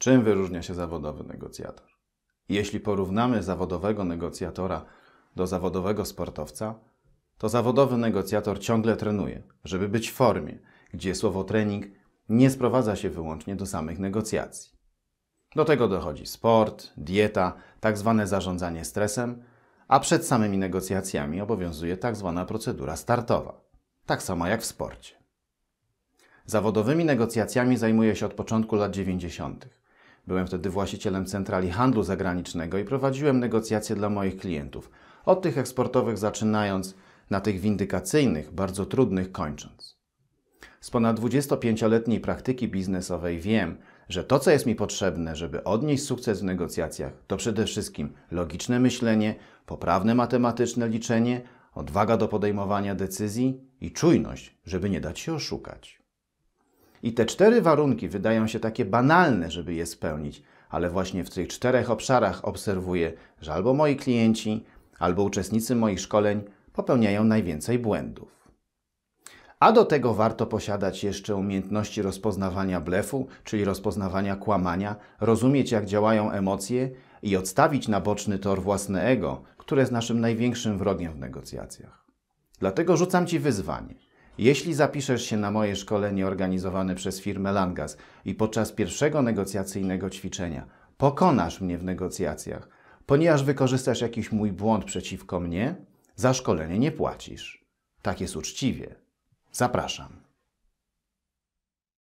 Czym wyróżnia się zawodowy negocjator? Jeśli porównamy zawodowego negocjatora do zawodowego sportowca, to zawodowy negocjator ciągle trenuje, żeby być w formie, gdzie słowo trening nie sprowadza się wyłącznie do samych negocjacji. Do tego dochodzi sport, dieta, tak zwane zarządzanie stresem, a przed samymi negocjacjami obowiązuje tak zwana procedura startowa, tak samo jak w sporcie. Zawodowymi negocjacjami zajmuje się od początku lat 90. Byłem wtedy właścicielem centrali handlu zagranicznego i prowadziłem negocjacje dla moich klientów, od tych eksportowych zaczynając, na tych windykacyjnych, bardzo trudnych kończąc. Z ponad 25-letniej praktyki biznesowej wiem, że to, co jest mi potrzebne, żeby odnieść sukces w negocjacjach, to przede wszystkim logiczne myślenie, poprawne matematyczne liczenie, odwaga do podejmowania decyzji i czujność, żeby nie dać się oszukać. I te cztery warunki wydają się takie banalne, żeby je spełnić, ale właśnie w tych czterech obszarach obserwuję, że albo moi klienci, albo uczestnicy moich szkoleń popełniają najwięcej błędów. A do tego warto posiadać jeszcze umiejętności rozpoznawania blefu, czyli rozpoznawania kłamania, rozumieć jak działają emocje i odstawić na boczny tor własne ego, które jest naszym największym wrogiem w negocjacjach. Dlatego rzucam Ci wyzwanie. Jeśli zapiszesz się na moje szkolenie organizowane przez firmę Langas i podczas pierwszego negocjacyjnego ćwiczenia pokonasz mnie w negocjacjach, ponieważ wykorzystasz jakiś mój błąd przeciwko mnie, za szkolenie nie płacisz. Tak jest uczciwie. Zapraszam.